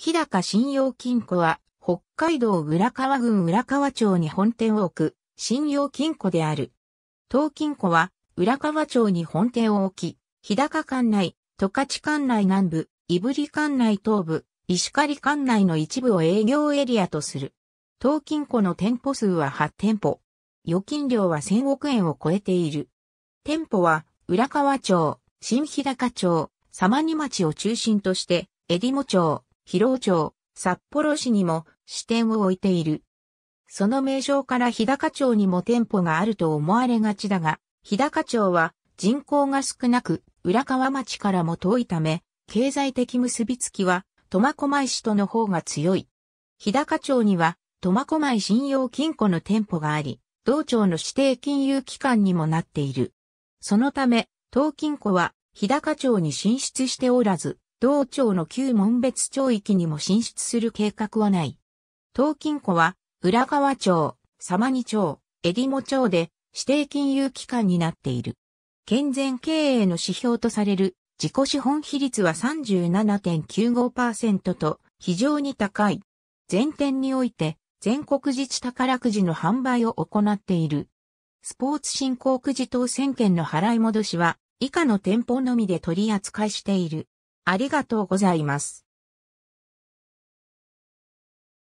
日高信用金庫は、北海道浦河郡浦河町に本店を置く、信用金庫である。当金庫は、浦河町に本店を置き、日高管内、十勝管内南部、胆振管内東部、石狩管内の一部を営業エリアとする。当金庫の店舗数は8店舗。預金量は1000億円を超えている。店舗は、浦河町、新日高町、様似町を中心として、江里も町、広尾町、札幌市にも支店を置いている。その名称から日高町にも店舗があると思われがちだが、日高町は人口が少なく、浦河町からも遠いため、経済的結びつきは苫小牧市との方が強い。日高町には苫小牧信用金庫の店舗があり、同町の指定金融機関にもなっている。そのため、当金庫は日高町に進出しておらず、同町の旧門別町域にも進出する計画はない。東金庫は、浦川町、様似町、江里も町で指定金融機関になっている。健全経営の指標とされる自己資本比率は37.95%と非常に高い。全店において全国自治宝くじの販売を行っている。スポーツ振興くじ当選券の払い戻しは以下の店舗のみで取り扱いしている。ありがとうございます。